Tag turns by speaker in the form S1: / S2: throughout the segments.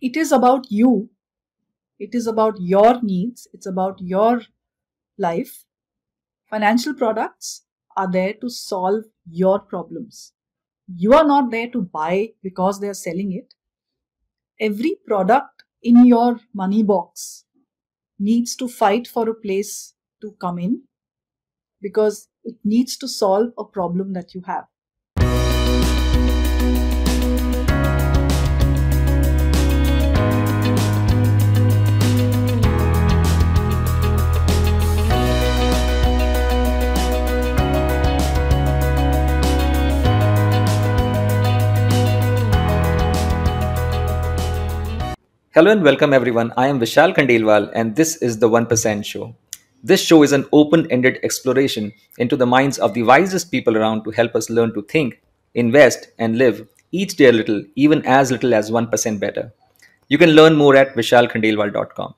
S1: it is about you. It is about your needs. It's about your life. Financial products are there to solve your problems. You are not there to buy because they are selling it. Every product in your money box needs to fight for a place to come in because it needs to solve a problem that you have.
S2: Hello and welcome everyone. I am Vishal Khandelwal and this is the 1% show. This show is an open-ended exploration into the minds of the wisest people around to help us learn to think, invest and live each day a little, even as little as 1% better. You can learn more at vishalkhandelwal.com.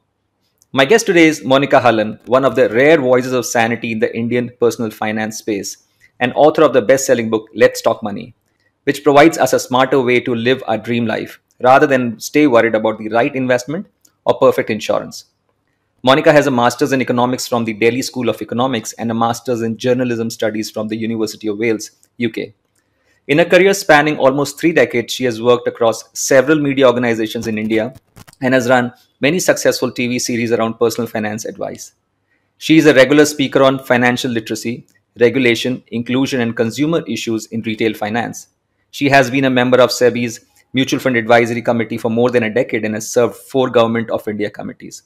S2: My guest today is Monica Hallan, one of the rare voices of sanity in the Indian personal finance space and author of the best-selling book Let's Talk Money, which provides us a smarter way to live our dream life rather than stay worried about the right investment or perfect insurance. Monica has a master's in economics from the Delhi School of Economics and a master's in journalism studies from the University of Wales, UK. In a career spanning almost three decades, she has worked across several media organizations in India and has run many successful TV series around personal finance advice. She is a regular speaker on financial literacy, regulation, inclusion, and consumer issues in retail finance. She has been a member of SEBI's Mutual Fund Advisory Committee for more than a decade and has served four Government of India committees.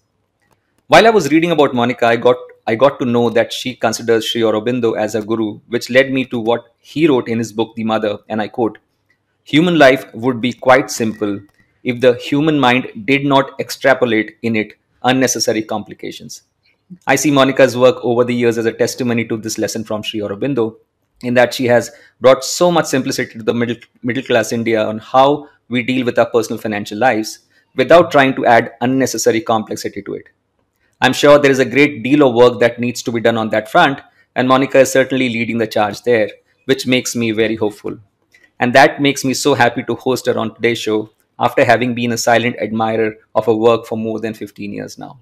S2: While I was reading about Monica, I got I got to know that she considers Sri Aurobindo as a guru, which led me to what he wrote in his book The Mother, and I quote, Human life would be quite simple if the human mind did not extrapolate in it unnecessary complications. I see Monica's work over the years as a testimony to this lesson from Sri Aurobindo, in that she has brought so much simplicity to the middle middle class India on how we deal with our personal financial lives without trying to add unnecessary complexity to it. I'm sure there is a great deal of work that needs to be done on that front, and Monica is certainly leading the charge there, which makes me very hopeful. And that makes me so happy to host her on today's show after having been a silent admirer of her work for more than 15 years now.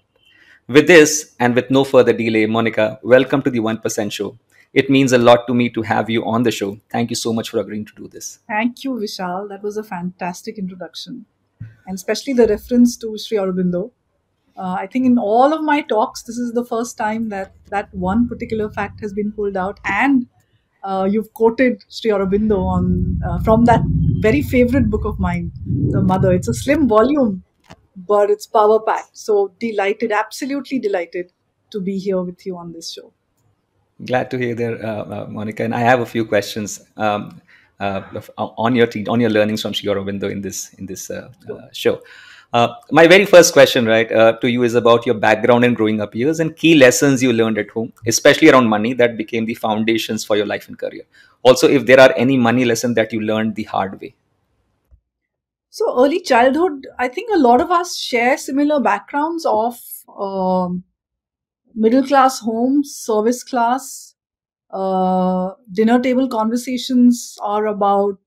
S2: With this, and with no further delay, Monica, welcome to the 1% Show it means a lot to me to have you on the show. Thank you so much for agreeing to do this.
S1: Thank you, Vishal. That was a fantastic introduction, and especially the reference to Sri Aurobindo. Uh, I think in all of my talks, this is the first time that that one particular fact has been pulled out, and uh, you've quoted Sri Aurobindo on uh, from that very favorite book of mine, The Mother. It's a slim volume, but it's power packed. So delighted, absolutely delighted to be here with you on this show.
S2: Glad to hear there, uh, uh, Monica. And I have a few questions um, uh, uh, on your te- on your learnings from Shigeru Window in this in this cool. show. my very first question, right, to you is about your background and growing up years and key lessons you learned at home, especially around money that became the foundations for your life and career. Also, if there are any money lesson that you learned the hard way.
S1: So early childhood, I think a lot of us share similar backgrounds of um, middle class homes, service class, uh, dinner table conversations are about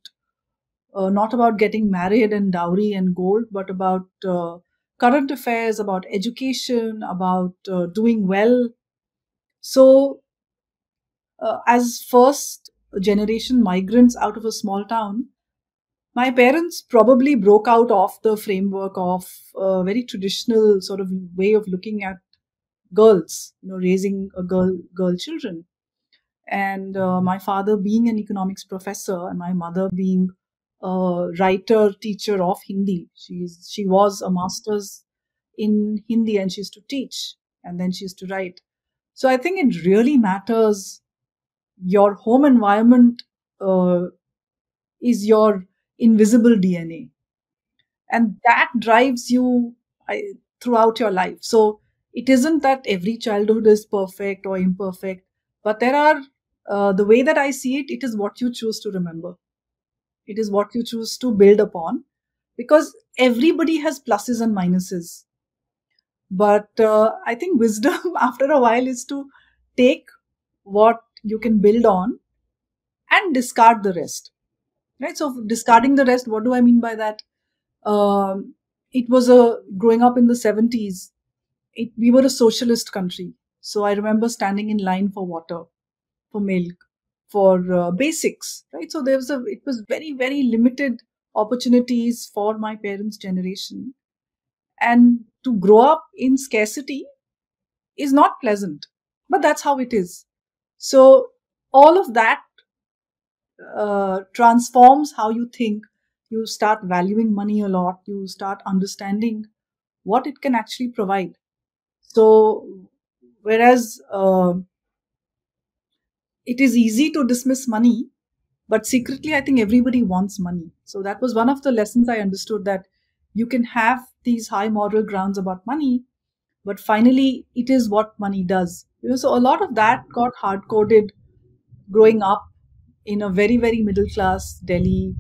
S1: uh, not about getting married and dowry and gold, but about uh, current affairs, about education, about uh, doing well. So, uh, as first generation migrants out of a small town, my parents probably broke out of the framework of a uh, very traditional sort of way of looking at girls, you know, raising a girl girl children. And uh, my father being an economics professor, and my mother being a writer teacher of Hindi. She's she was a master's in Hindi, and she used to teach, and then she used to write. So I think it really matters. Your home environment uh, is your invisible DNA, and that drives you I, throughout your life. So it isn't that every childhood is perfect or imperfect, but there are, uh, the way that I see it, it is what you choose to remember. It is what you choose to build upon because everybody has pluses and minuses. But uh, I think wisdom after a while is to take what you can build on and discard the rest. Right? So, discarding the rest, what do I mean by that? Um, it was a growing up in the 70s it, we were a socialist country. So I remember standing in line for water, for milk, for uh, basics, right? So there was a, it was very, very limited opportunities for my parents' generation. And to grow up in scarcity is not pleasant, but that's how it is. So all of that uh, transforms how you think. You start valuing money a lot. You start understanding what it can actually provide. So, whereas uh, it is easy to dismiss money, but secretly, I think everybody wants money. So, that was one of the lessons I understood that you can have these high moral grounds about money, but finally, it is what money does. You know, so a lot of that got hard coded growing up in a very, very middle class Delhi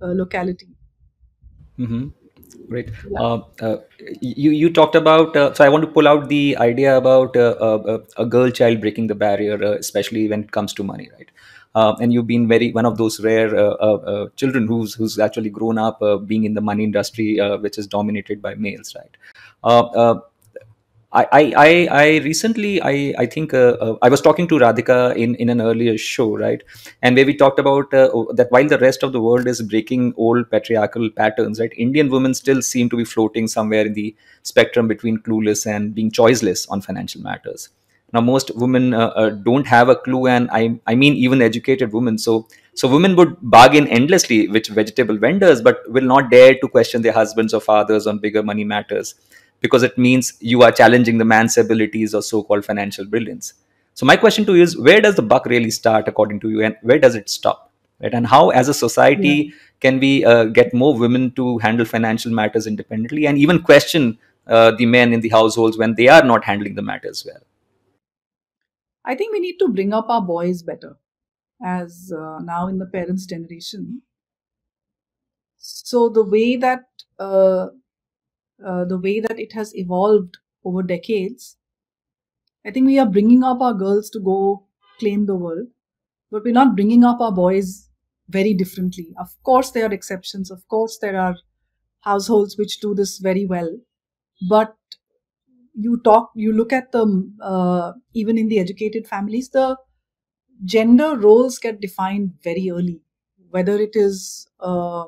S1: uh, locality.
S2: Mm-hmm. Great. Yeah. Uh, uh, you you talked about uh, so I want to pull out the idea about uh, uh, a girl child breaking the barrier, uh, especially when it comes to money, right? and you've been very one of those rare children who's who's actually grown up being in the money industry, which is dominated by males, right? I, I, I recently, I, I think uh, uh, I was talking to Radhika in, in an earlier show, right? And where we talked about uh, that while the rest of the world is breaking old patriarchal patterns, right? Indian women still seem to be floating somewhere in the spectrum between clueless and being choiceless on financial matters. Now, most women uh, uh, don't have a clue, and I, I mean even educated women. So, so women would bargain endlessly with vegetable vendors, but will not dare to question their husbands or fathers on bigger money matters because it means you are challenging the man's abilities or so-called financial brilliance. So my question to you is, where does the buck really start according to you, and where does it stop? Right? And how, as a society, yeah. can we uh, get more women to handle financial matters independently and even question uh, the men in the households when they are not handling the matters well?
S1: I think we need to bring up our boys better, as uh, now in the parents' generation. So the way that uh, uh, the way that it has evolved over decades, I think we are bringing up our girls to go claim the world, but we're not bringing up our boys very differently. Of course, there are exceptions. Of course, there are households which do this very well. But you talk, you look at them, uh, even in the educated families, the gender roles get defined very early, whether it is uh,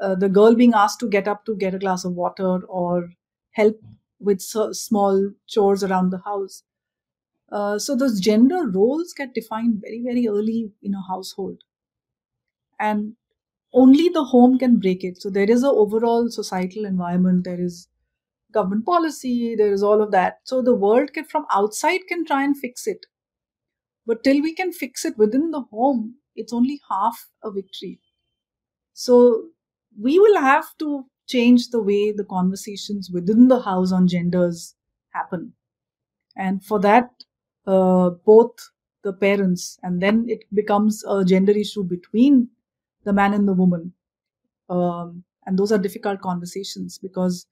S1: uh, the girl being asked to get up to get a glass of water or help with so small chores around the house. Uh, so those gender roles get defined very, very early in a household. And only the home can break it. So there is an overall societal environment, there is government policy, there is all of that. So the world can, from outside can try and fix it. But till we can fix it within the home, it's only half a victory. So we will have to change the way the conversations within the house on genders happen. And for that, uh, both the parents, and then it becomes a gender issue between the man and the woman. Um, and those are difficult conversations because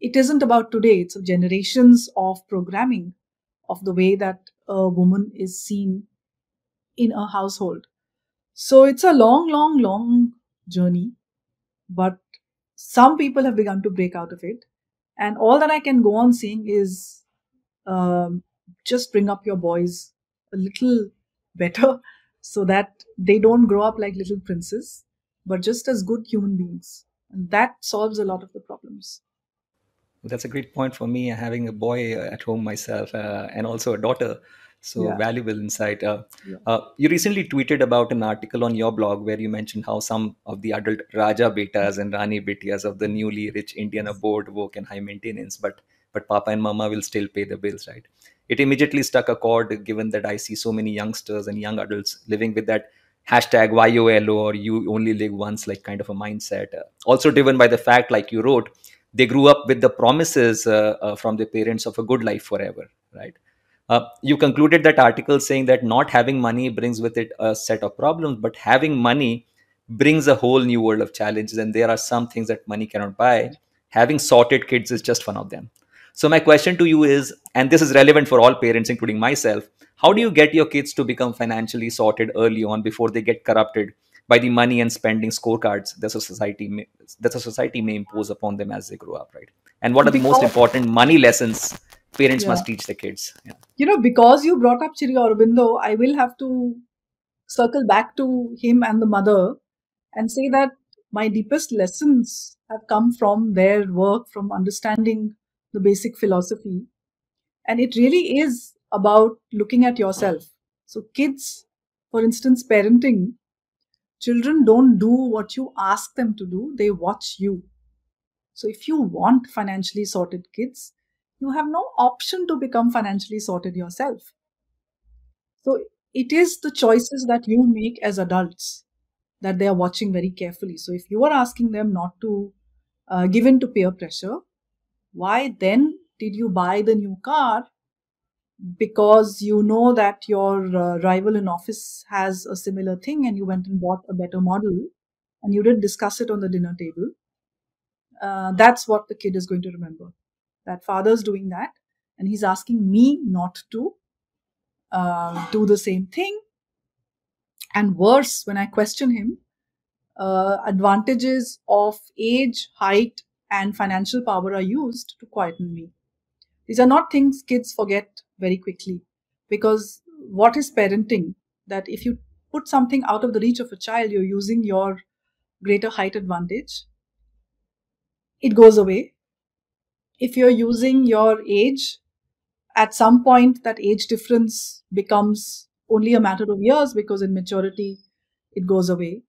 S1: it isn't about today, it's of generations of programming of the way that a woman is seen in a household. So it's a long, long, long journey but some people have begun to break out of it. And all that I can go on saying is um, just bring up your boys a little better so that they don't grow up like little princes, but just as good human beings. And that solves a lot of the problems.
S2: That's a great point for me, having a boy at home myself uh, and also a daughter. So yeah. valuable insight. Uh, yeah. uh, you recently tweeted about an article on your blog where you mentioned how some of the adult Raja betas and Rani betas of the newly rich Indian are work in high maintenance, but but Papa and Mama will still pay the bills, right? It immediately stuck a chord, given that I see so many youngsters and young adults living with that hashtag YOLO or you only live once, like kind of a mindset. Uh, also driven by the fact, like you wrote, they grew up with the promises uh, uh, from their parents of a good life forever, right? Uh, you concluded that article saying that not having money brings with it a set of problems, but having money brings a whole new world of challenges. And there are some things that money cannot buy. Having sorted kids is just one of them. So, my question to you is, and this is relevant for all parents, including myself, how do you get your kids to become financially sorted early on before they get corrupted by the money and spending scorecards that a society may, that a society may impose upon them as they grow up, right? And what are the most important money lessons parents yeah. must teach the kids yeah.
S1: you know because you brought up chiri aurobindo i will have to circle back to him and the mother and say that my deepest lessons have come from their work from understanding the basic philosophy and it really is about looking at yourself so kids for instance parenting children don't do what you ask them to do they watch you so if you want financially sorted kids you have no option to become financially sorted yourself. So it is the choices that you make as adults that they are watching very carefully. So if you are asking them not to uh, give in to peer pressure, why then did you buy the new car? Because you know that your uh, rival in office has a similar thing and you went and bought a better model and you did discuss it on the dinner table. Uh, that's what the kid is going to remember that father's doing that and he's asking me not to uh, do the same thing and worse when i question him uh, advantages of age height and financial power are used to quieten me these are not things kids forget very quickly because what is parenting that if you put something out of the reach of a child you're using your greater height advantage it goes away if you're using your age, at some point that age difference becomes only a matter of years because in maturity it goes away.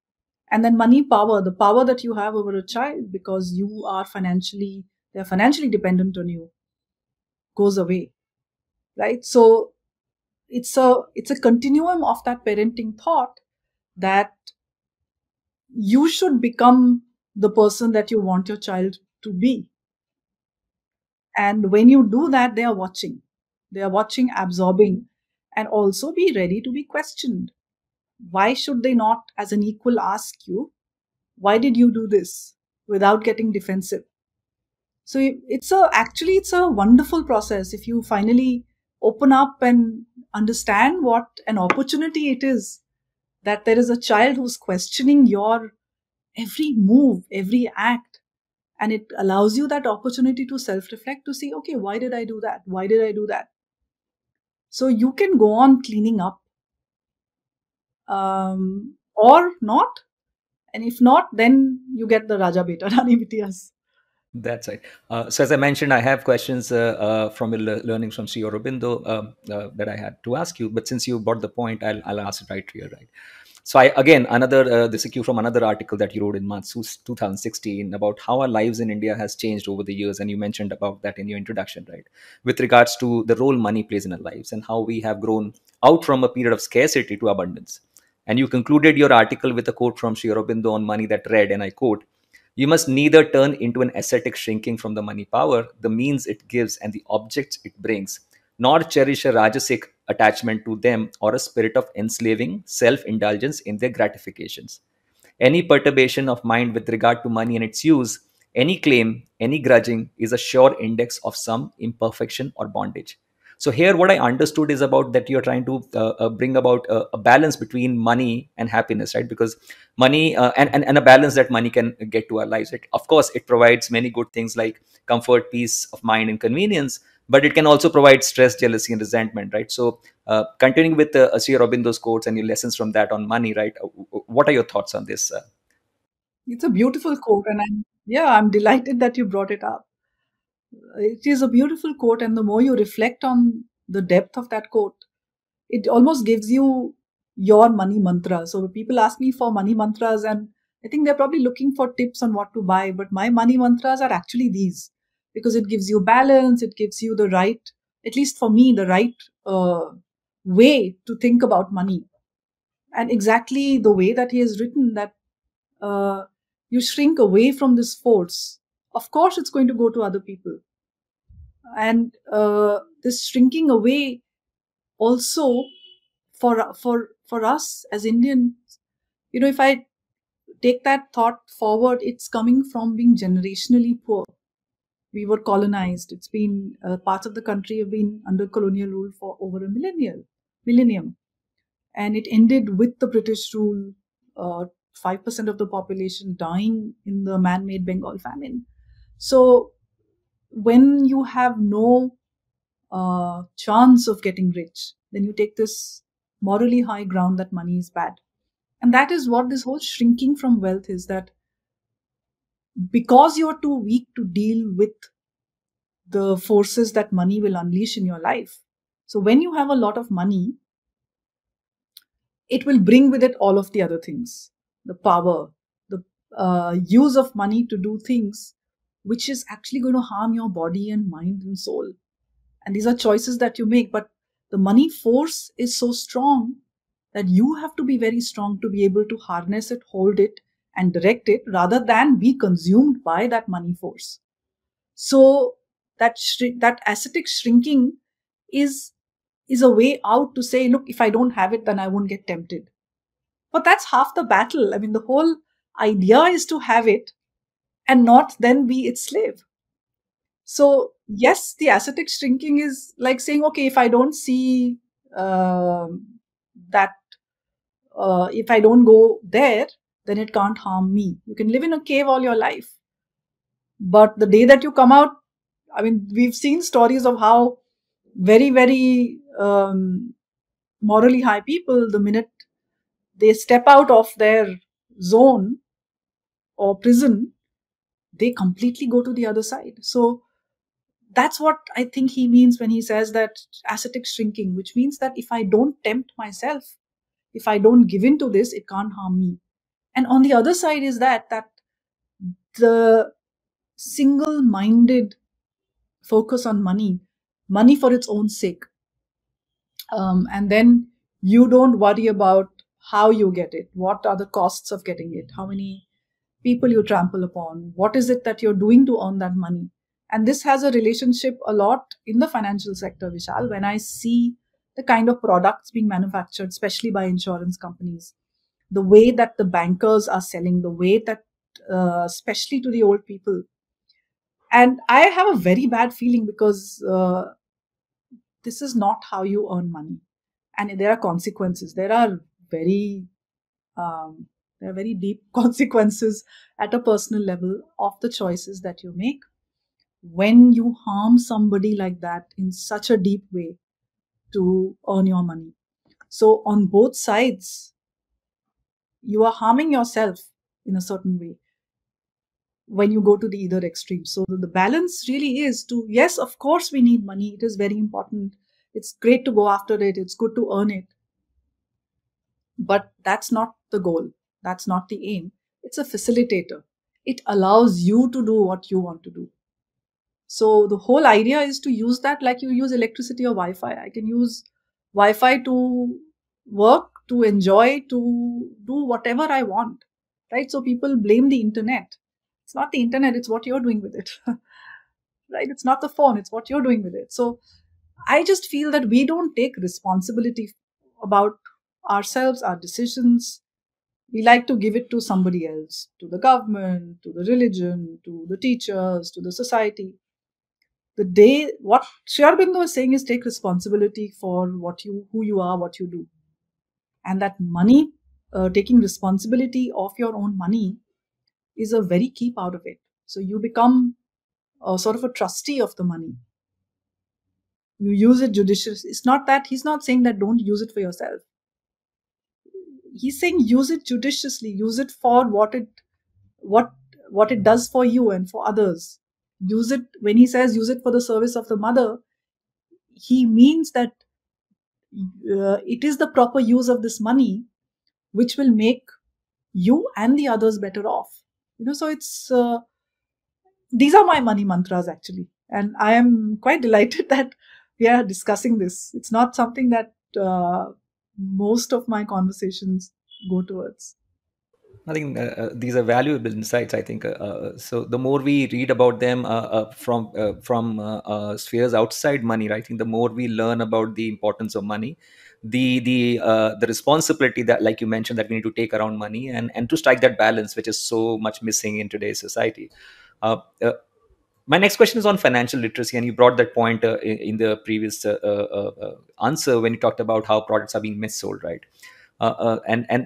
S1: And then money power, the power that you have over a child because you are financially, they're financially dependent on you, goes away. Right? So it's a it's a continuum of that parenting thought that you should become the person that you want your child to be and when you do that, they are watching. They are watching, absorbing, and also be ready to be questioned. Why should they not, as an equal, ask you, why did you do this without getting defensive? So it's a, actually, it's a wonderful process if you finally open up and understand what an opportunity it is that there is a child who's questioning your every move, every act, and it allows you that opportunity to self reflect to see okay why did i do that why did i do that so you can go on cleaning up um, or not and if not then you get the raja beta rani vitias
S2: that's right. Uh, so as I mentioned, I have questions uh, uh, from learning from CEO Robindo um, uh, that I had to ask you. But since you brought the point, I'll, I'll ask it right here, right? so I again another uh, this is a cue from another article that you wrote in March 2016 about how our lives in India has changed over the years, and you mentioned about that in your introduction, right? With regards to the role money plays in our lives and how we have grown out from a period of scarcity to abundance. And you concluded your article with a quote from Sri Aurobindo on money that read, and I quote: "You must neither turn into an ascetic shrinking from the money power, the means it gives, and the objects it brings." nor cherish a rajasic attachment to them or a spirit of enslaving self indulgence in their gratifications. Any perturbation of mind with regard to money and its use, any claim, any grudging is a sure index of some imperfection or bondage. So, here what I understood is about that you're trying to uh, uh, bring about a, a, balance between money and happiness, right? Because money uh, and, and, and a balance that money can get to our lives. Right. of course, it provides many good things like comfort, peace of mind, and convenience but it can also provide stress, jealousy, and resentment, right? So, uh, continuing with uh, Asiya Robindo's quotes and your lessons from that on money, right? Uh, what are your thoughts on this?
S1: It's a beautiful quote, and I'm, yeah, I'm delighted that you brought it up. It is a beautiful quote, and the more you reflect on the depth of that quote, it almost gives you your money mantra. So people ask me for money mantras, and I think they're probably looking for tips on what to buy. But my money mantras are actually these because it gives you balance it gives you the right at least for me the right uh, way to think about money and exactly the way that he has written that uh, you shrink away from this force of course it's going to go to other people and uh, this shrinking away also for for for us as indians you know if i take that thought forward it's coming from being generationally poor we were colonized. It's been uh, parts of the country have been under colonial rule for over a millennial millennium, and it ended with the British rule. Uh, five uh, percent of the population dying in the man-made Bengal famine. So, when you have no uh, chance of getting rich, then you take this morally high ground that money is bad, and that is what this whole shrinking from wealth is. That because you're too weak to deal with the forces that money will unleash in your life. So when you have a lot of money, it will bring with it all of the other things the power, the uh, use of money to do things which is actually going to harm your body and mind and soul. And these are choices that you make, but the money force is so strong that you have to be very strong to be able to harness it, hold it, and direct it rather than be consumed by that money force. So that shri- that ascetic shrinking is is a way out to say, look, if I don't have it, then I won't get tempted. But that's half the battle. I mean, the whole idea is to have it and not then be its slave. So yes, the ascetic shrinking is like saying, okay, if I don't see uh, that, uh, if I don't go there, then it can't harm me. You can live in a cave all your life. But the day that you come out, I mean, we've seen stories of how very, very um, morally high people, the minute they step out of their zone or prison, they completely go to the other side. So that's what I think he means when he says that ascetic shrinking, which means that if I don't tempt myself, if I don't give in to this, it can't harm me and on the other side is that that the single-minded focus on money money for its own sake um, and then you don't worry about how you get it what are the costs of getting it how many people you trample upon what is it that you're doing to earn that money and this has a relationship a lot in the financial sector vishal when i see the kind of products being manufactured especially by insurance companies the way that the bankers are selling, the way that, uh, especially to the old people. And I have a very bad feeling because uh, this is not how you earn money. And there are consequences. There are very, um, there are very deep consequences at a personal level of the choices that you make. When you harm somebody like that in such a deep way to earn your money. So on both sides, you are harming yourself in a certain way when you go to the either extreme. So the balance really is to, yes, of course, we need money. It is very important. It's great to go after it. It's good to earn it. But that's not the goal. That's not the aim. It's a facilitator. It allows you to do what you want to do. So the whole idea is to use that like you use electricity or Wi Fi. I can use Wi Fi to work to enjoy, to do whatever I want, right? So people blame the internet. It's not the internet, it's what you're doing with it, right? It's not the phone, it's what you're doing with it. So I just feel that we don't take responsibility about ourselves, our decisions. We like to give it to somebody else, to the government, to the religion, to the teachers, to the society. The day what Sri Aurobindo is saying is take responsibility for what you who you are, what you do. And that money, uh, taking responsibility of your own money, is a very key part of it. So you become a, sort of a trustee of the money. You use it judiciously. It's not that he's not saying that don't use it for yourself. He's saying use it judiciously. Use it for what it what what it does for you and for others. Use it when he says use it for the service of the mother. He means that uh, it is the proper use of this money which will make you and the others better off you know so it's uh, these are my money mantras actually and i am quite delighted that we are discussing this it's not something that uh, most of my conversations go towards
S2: I think uh, uh, these are valuable insights. I think uh, uh, so. The more we read about them uh, uh from from spheres outside money, right? I think the more we learn about the importance of money, the the the responsibility that, like you mentioned, that we need to take around money, and and to strike that balance, which is so much missing in today's society. my next question is on financial literacy, and you brought that point in, in the previous answer when you talked about how products are being missold, right? and and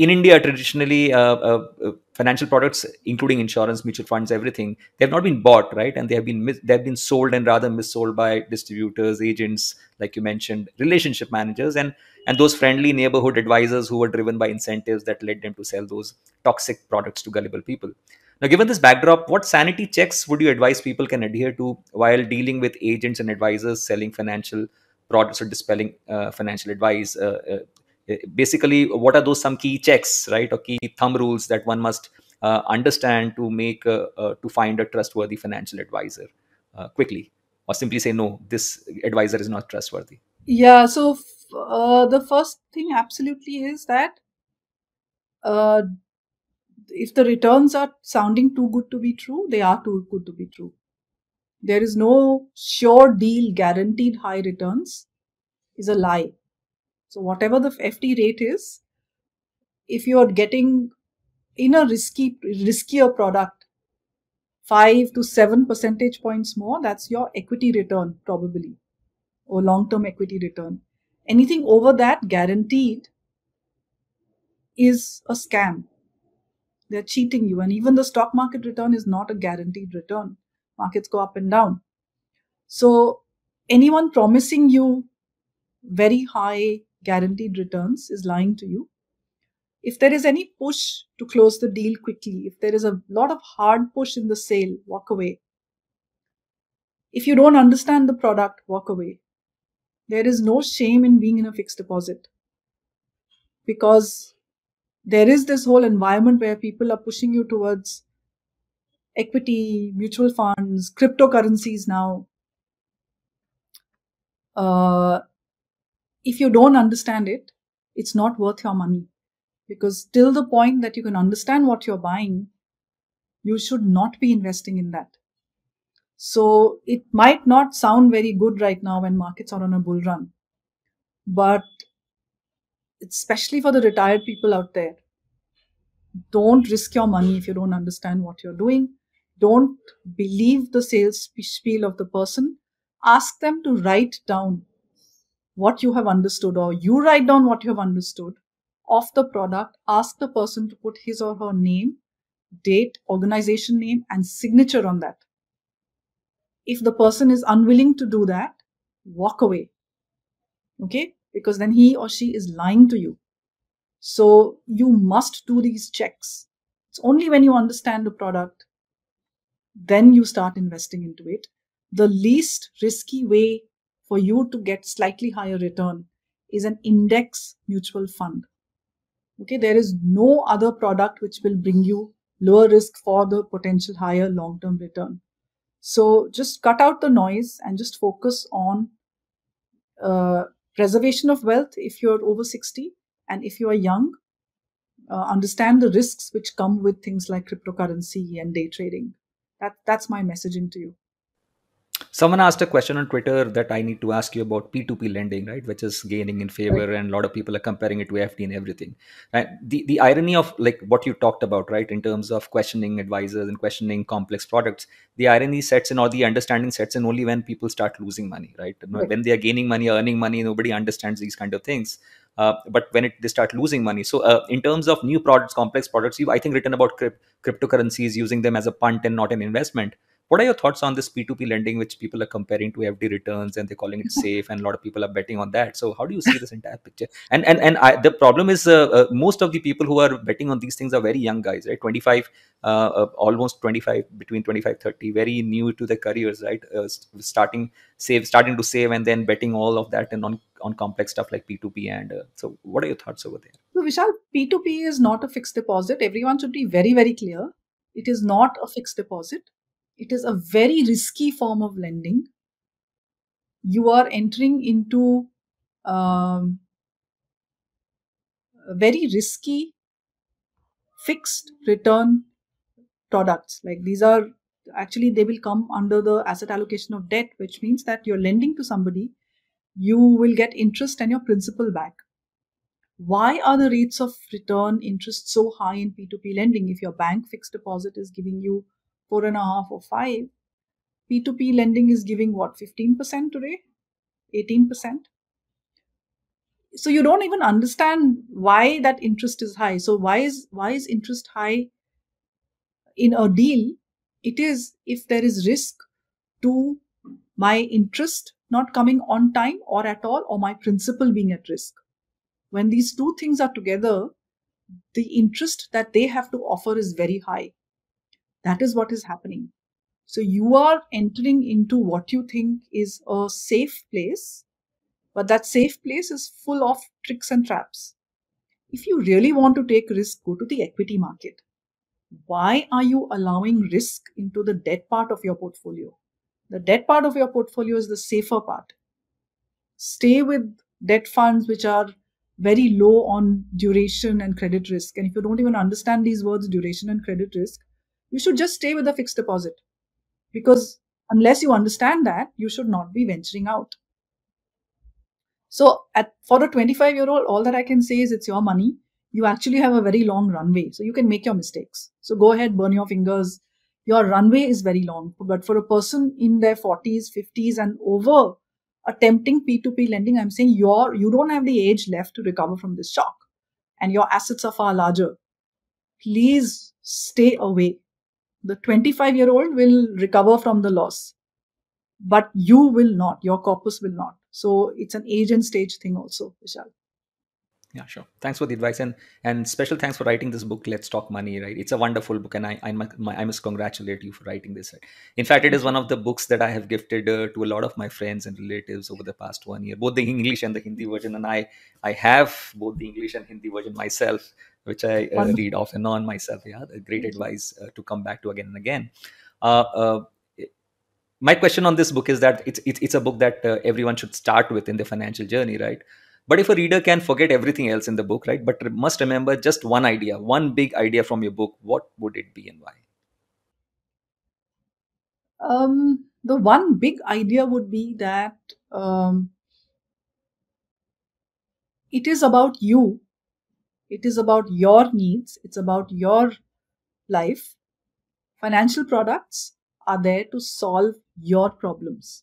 S2: in India, traditionally, uh, uh, uh, financial products, including insurance, mutual funds, everything, they have not been bought, right? And they have been mis- they have been sold and rather missold by distributors, agents, like you mentioned, relationship managers, and and those friendly neighborhood advisors who were driven by incentives that led them to sell those toxic products to gullible people. Now, given this backdrop, what sanity checks would you advise people can adhere to while dealing with agents and advisors selling financial products or dispelling uh, financial advice uh, uh, basically what are those some key checks right or key thumb rules that one must uh, understand to make uh, uh, to find a trustworthy financial advisor uh, quickly or simply say no this advisor is not trustworthy
S1: yeah so uh, the first thing absolutely is that uh, if the returns are sounding too good to be true they are too good to be true there is no sure deal guaranteed high returns is a lie so whatever the FD rate is, if you are getting in a risky riskier product, five to seven percentage points more, that's your equity return probably, or long-term equity return. Anything over that guaranteed is a scam. They're cheating you. And even the stock market return is not a guaranteed return. Markets go up and down. So anyone promising you very high guaranteed returns is lying to you. If there is any push to close the deal quickly, if there is a lot of hard push in the sale, walk away. If you don't understand the product, walk away. There is no shame in being in a fixed deposit because there is this whole environment where people are pushing you towards equity, mutual funds, cryptocurrencies now. Uh, if you don't understand it, it's not worth your money. Because till the point that you can understand what you're buying, you should not be investing in that. So it might not sound very good right now when markets are on a bull run, but especially for the retired people out there, don't risk your money if you don't understand what you're doing. Don't believe the sales spiel of the person. Ask them to write down what you have understood, or you write down what you have understood of the product, ask the person to put his or her name, date, organization name, and signature on that. If the person is unwilling to do that, walk away. Okay? Because then he or she is lying to you. So you must do these checks. It's only when you understand the product, then you start investing into it. The least risky way for you to get slightly higher return is an index mutual fund. Okay, there is no other product which will bring you lower risk for the potential higher long term return. So just cut out the noise and just focus on uh, preservation of wealth if you're over 60 and if you are young. Uh, understand the risks which come with things like cryptocurrency and day trading. That, that's my messaging to you
S2: someone asked a question on twitter that i need to ask you about p2p lending right which is gaining in favor right. and a lot of people are comparing it to fd and everything and the, the irony of like what you talked about right in terms of questioning advisors and questioning complex products the irony sets in or the understanding sets in only when people start losing money right, right. when they are gaining money earning money nobody understands these kind of things uh, but when it, they start losing money so uh, in terms of new products complex products you've i think written about crypt, cryptocurrencies using them as a punt and not an investment what are your thoughts on this P2P lending, which people are comparing to FD returns and they're calling it safe, and a lot of people are betting on that? So how do you see this entire picture? And and and I, the problem is uh, uh, most of the people who are betting on these things are very young guys, right? 25, uh, uh almost 25, between 25 30, very new to their careers, right? Uh, starting save, starting to save, and then betting all of that and on on complex stuff like P2P. And uh, so, what are your thoughts over there?
S1: So, Vishal, P2P is not a fixed deposit. Everyone should be very, very clear. It is not a fixed deposit. It is a very risky form of lending. You are entering into um, very risky fixed return products. Like these are actually, they will come under the asset allocation of debt, which means that you're lending to somebody, you will get interest and your principal back why are the rates of return interest so high in p2p lending if your bank fixed deposit is giving you four and a half or five, P2P lending is giving what, 15% today? 18%? So you don't even understand why that interest is high. So why is why is interest high in a deal? It is if there is risk to my interest not coming on time or at all, or my principal being at risk. When these two things are together, the interest that they have to offer is very high. That is what is happening. So you are entering into what you think is a safe place, but that safe place is full of tricks and traps. If you really want to take risk, go to the equity market. Why are you allowing risk into the debt part of your portfolio? The debt part of your portfolio is the safer part. Stay with debt funds which are very low on duration and credit risk. And if you don't even understand these words, duration and credit risk, you should just stay with a fixed deposit because unless you understand that, you should not be venturing out. So, at, for a 25 year old, all that I can say is it's your money. You actually have a very long runway, so you can make your mistakes. So, go ahead, burn your fingers. Your runway is very long. But for a person in their 40s, 50s, and over attempting P2P lending, I'm saying you're, you don't have the age left to recover from this shock, and your assets are far larger. Please stay away the 25 year old will recover from the loss but you will not your corpus will not so it's an age and stage thing also vishal
S2: yeah sure thanks for the advice and and special thanks for writing this book let's talk money right it's a wonderful book and i i, my, I must congratulate you for writing this in fact it is one of the books that i have gifted uh, to a lot of my friends and relatives over the past one year both the english and the hindi version and i i have both the english and hindi version myself which I uh, read off and on myself. Yeah, great advice uh, to come back to again and again. Uh, uh my question on this book is that it's it's, it's a book that uh, everyone should start with in the financial journey, right? But if a reader can forget everything else in the book, right, but must remember just one idea, one big idea from your book, what would it be and why?
S1: Um, the one big idea would be that um, it is about you it is about your needs, it's about your life. Financial products are there to solve your problems.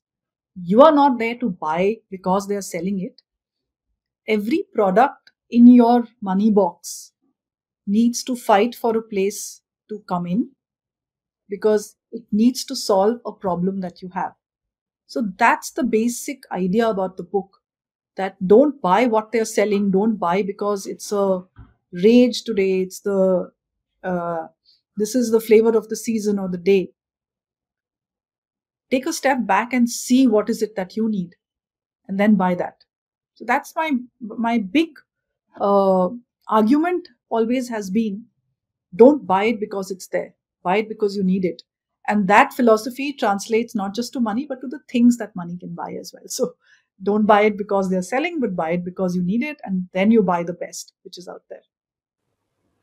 S1: You are not there to buy because they are selling it. Every product in your money box needs to fight for a place to come in because it needs to solve a problem that you have. So that's the basic idea about the book that don't buy what they're selling, don't buy because it's a rage today. It's the uh, this is the flavor of the season or the day. Take a step back and see what is it that you need, and then buy that. So that's my my big uh, argument always has been: don't buy it because it's there. Buy it because you need it. And that philosophy translates not just to money, but to the things that money can buy as well. So don't buy it because they're selling, but buy it because you need it, and then you buy the best which is out there.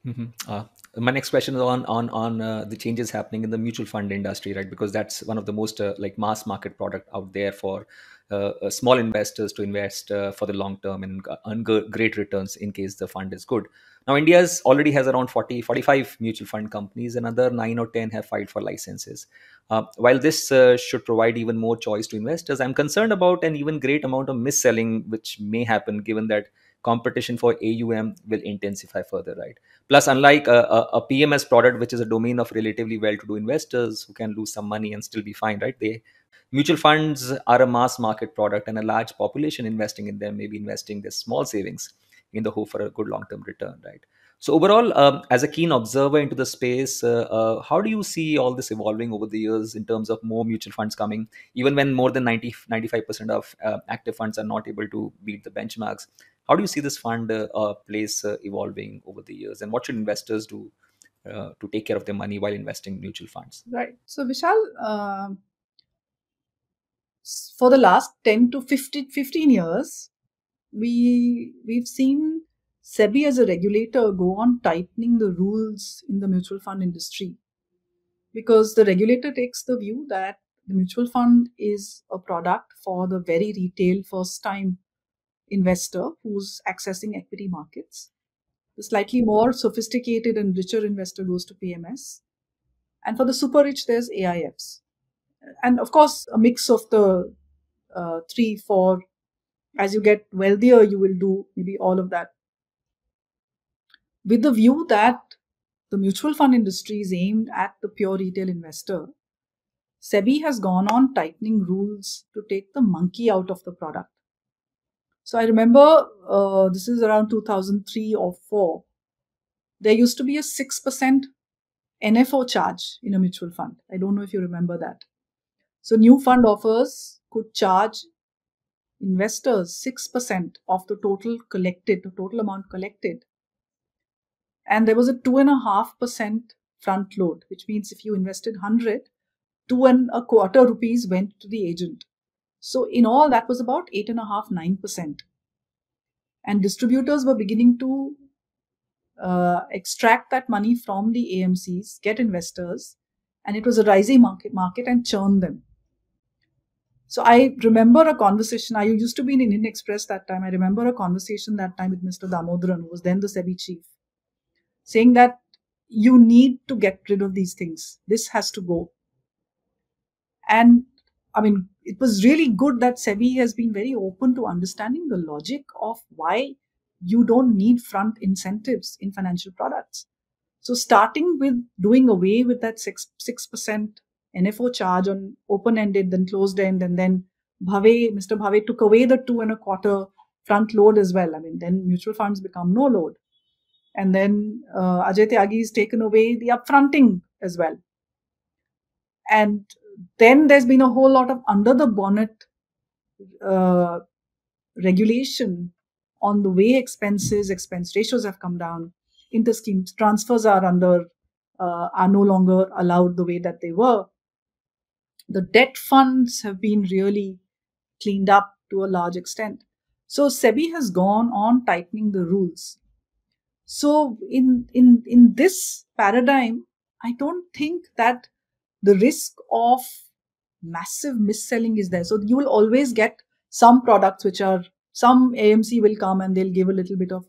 S2: Mm-hmm. Uh, my next question is on on on uh, the changes happening in the mutual fund industry, right? Because that's one of the most uh, like mass market product out there for uh, uh, small investors to invest uh, for the long term and earn great returns in case the fund is good. Now, India's already has around 40, 45 mutual fund companies. Another nine or 10 have filed for licenses. Uh, while this uh, should provide even more choice to investors, I'm concerned about an even great amount of mis-selling, which may happen given that competition for AUM will intensify further, right? Plus, unlike a, a, a PMS product, which is a domain of relatively well-to-do investors who can lose some money and still be fine, right? They mutual funds are a mass market product and a large population investing in them may be investing their small savings in the hope for a good long term return, right? So overall, um, as a keen observer into the space, uh, uh, how do you see all this evolving over the years in terms of more mutual funds coming, even when more than 90, 95% of uh, active funds are not able to beat the benchmarks? How do you see this fund uh, uh, place uh, evolving over the years? And what should investors do to take care of their money while investing in mutual funds?
S1: Right. So Vishal, um, for the last 10 to 15, 15 years, we we've seen SEBI as a regulator go on tightening the rules in the mutual fund industry because the regulator takes the view that the mutual fund is a product for the very retail first time investor who's accessing equity markets. The slightly more sophisticated and richer investor goes to PMS. And for the super rich, there's AIFs. And of course, a mix of the uh, three, four, as you get wealthier, you will do maybe all of that. With the view that the mutual fund industry is aimed at the pure retail investor, SEBI has gone on tightening rules to take the monkey out of the product. So I remember uh, this is around 2003 or 4. There used to be a 6% NFO charge in a mutual fund. I don't know if you remember that. So new fund offers could charge investors 6% of the total collected, the total amount collected. And there was a 2.5% front load, which means if you invested 100, two and a quarter rupees went to the agent. So in all, that was about 8.5, 9%. And distributors were beginning to uh, extract that money from the AMCs, get investors, and it was a rising market, market and churn them. So I remember a conversation. I used to be in Indian Express that time. I remember a conversation that time with Mr. Damodaran, who was then the SEBI chief, saying that you need to get rid of these things. This has to go. And I mean, it was really good that SEBI has been very open to understanding the logic of why you don't need front incentives in financial products. So starting with doing away with that six, 6% NFO charge on open ended, then closed end, and then Bhave, Mr. Bhave took away the two and a quarter front load as well. I mean, then mutual funds become no load. And then uh, Ajay Tyagi has taken away the upfronting as well. And then there's been a whole lot of under the bonnet uh, regulation on the way expenses, expense ratios have come down. Inter scheme transfers are under uh, are no longer allowed the way that they were the debt funds have been really cleaned up to a large extent. So SEBI has gone on tightening the rules. So in in in this paradigm, I don't think that the risk of massive mis-selling is there. So you will always get some products which are some AMC will come and they'll give a little bit of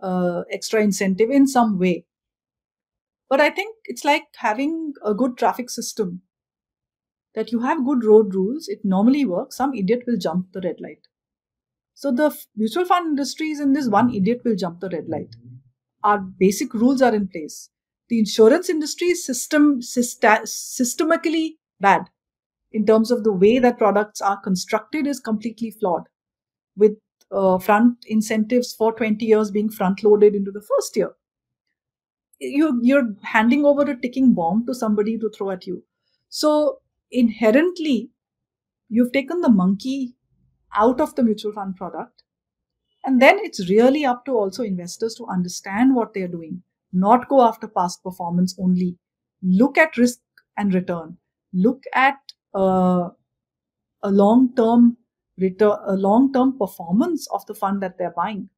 S1: uh, extra incentive in some way. But I think it's like having a good traffic system that you have good road rules, it normally works. Some idiot will jump the red light. So the mutual fund industry is in this one idiot will jump the red light. Our basic rules are in place. The insurance industry is system, systemically bad in terms of the way that products are constructed is completely flawed with uh, front incentives for 20 years being front loaded into the first year. You, you're handing over a ticking bomb to somebody to throw at you. So inherently you've taken the monkey out of the mutual fund product. And then it's really up to also investors to understand what they're doing, not go after past performance only. Look at risk and return. Look at uh, a long term return, a long term performance of the fund that they're buying.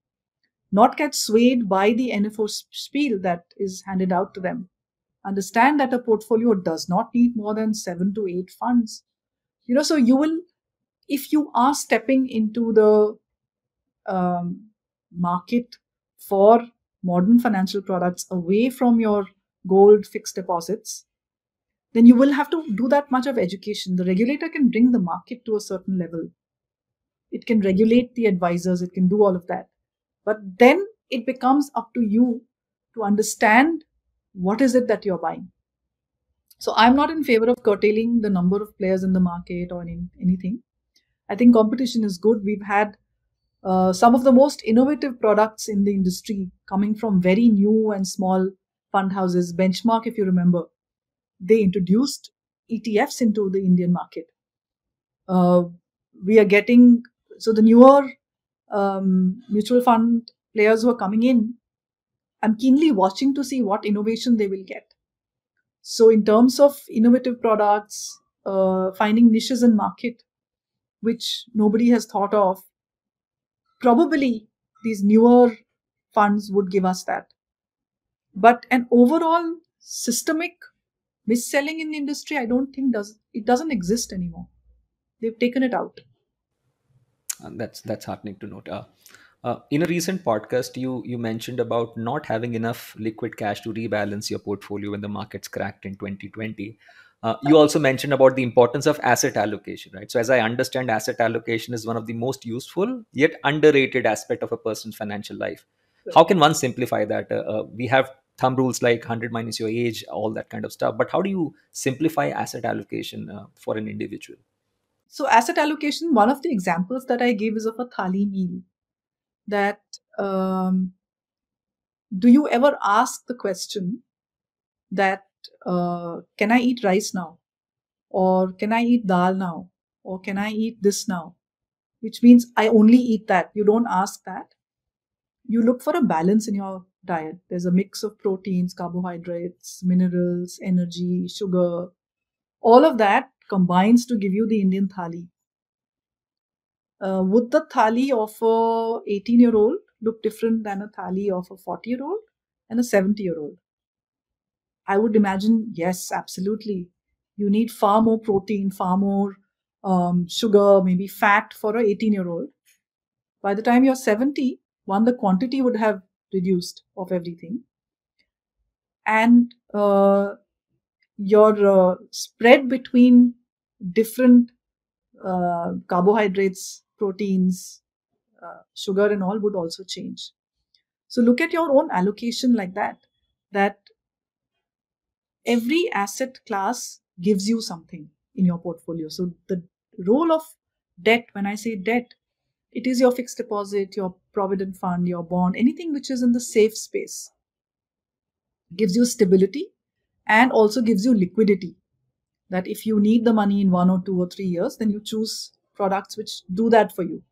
S1: Not get swayed by the NFO spiel that is handed out to them understand that a portfolio does not need more than seven to eight funds you know so you will if you are stepping into the um, market for modern financial products away from your gold fixed deposits then you will have to do that much of education the regulator can bring the market to a certain level it can regulate the advisors it can do all of that but then it becomes up to you to understand what is it that you're buying so i'm not in favor of curtailing the number of players in the market or in anything i think competition is good we've had uh, some of the most innovative products in the industry coming from very new and small fund houses benchmark if you remember they introduced etfs into the indian market uh, we are getting so the newer um, mutual fund players who are coming in I'm keenly watching to see what innovation they will get. So, in terms of innovative products, uh, finding niches in market which nobody has thought of, probably these newer funds would give us that. But an overall systemic mis-selling in the industry, I don't think does it doesn't exist anymore. They've taken it out.
S2: And uh, that's that's heartening to note. Uh, uh, in a recent podcast, you you mentioned about not having enough liquid cash to rebalance your portfolio when the markets cracked in 2020. Uh, you also mentioned about the importance of asset allocation, right? So, as I understand, asset allocation is one of the most useful yet underrated aspect of a person's financial life. How can one simplify that? Uh, uh we have thumb rules like 100 minus your age, all that kind of stuff. But how do you simplify asset allocation uh, for an individual?
S1: So, asset allocation, one of the examples that I gave is of a thali meal that um, do you ever ask the question that uh, can I eat rice now? Or can I eat dal now? Or can I eat this now? Which means I only eat that. You don't ask that. You look for a balance in your diet. There's a mix of proteins, carbohydrates, minerals, energy, sugar. All of that combines to give you the Indian thali uh, would the thali of a 18 year old look different than a thali of a 40 year old and a 70 year old i would imagine yes absolutely you need far more protein far more um, sugar maybe fat for a 18 year old by the time you're 70 one the quantity would have reduced of everything and uh, your uh, spread between different uh, carbohydrates proteins, uh, sugar, and all would also change. So look at your own allocation like that, that every asset class gives you something in your portfolio. So the role of debt, when I say debt, it is your fixed deposit, your provident fund, your bond, anything which is in the safe space gives you stability and also gives you liquidity. That if you need the money in one or two or three years, then you choose products which do that for you.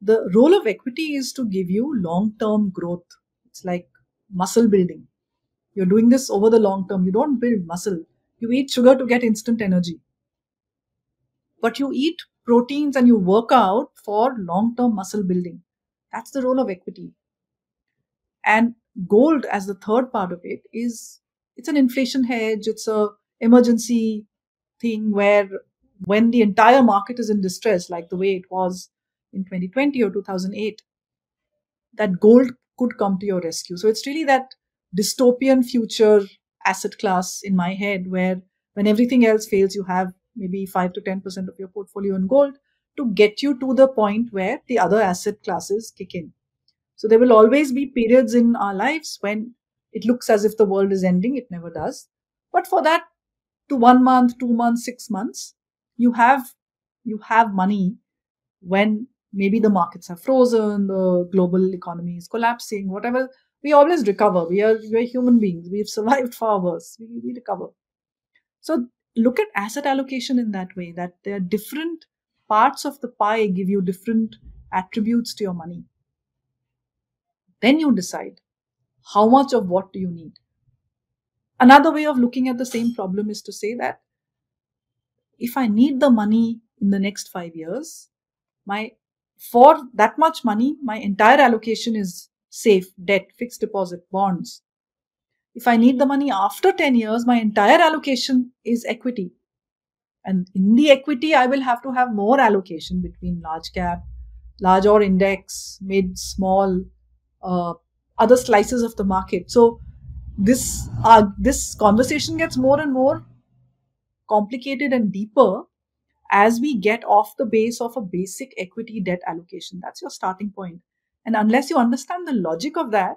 S1: The role of equity is to give you long term growth. It's like muscle building. You're doing this over the long term. You don't build muscle. You eat sugar to get instant energy. But you eat proteins and you work out for long term muscle building. That's the role of equity. And gold, as the third part of it, is it's an inflation hedge, it's a emergency thing where when the entire market is in distress, like the way it was in 2020 or 2008, that gold could come to your rescue. So it's really that dystopian future asset class in my head where when everything else fails, you have maybe 5 to 10% of your portfolio in gold to get you to the point where the other asset classes kick in. So there will always be periods in our lives when it looks as if the world is ending. It never does. But for that, to one month, two months, six months, you have you have money when maybe the markets are frozen, the global economy is collapsing, whatever. We always recover. We are we're human beings. We've survived far worse. We, we recover. So look at asset allocation in that way. That there are different parts of the pie give you different attributes to your money. Then you decide how much of what do you need. Another way of looking at the same problem is to say that if I need the money in the next five years, my for that much money, my entire allocation is safe, debt, fixed deposit, bonds. If I need the money after 10 years, my entire allocation is equity. And in the equity, I will have to have more allocation between large cap, large or index, mid, small, uh, other slices of the market. So this uh, this conversation gets more and more complicated and deeper as we get off the base of a basic equity debt allocation. That's your starting point. And unless you understand the logic of that,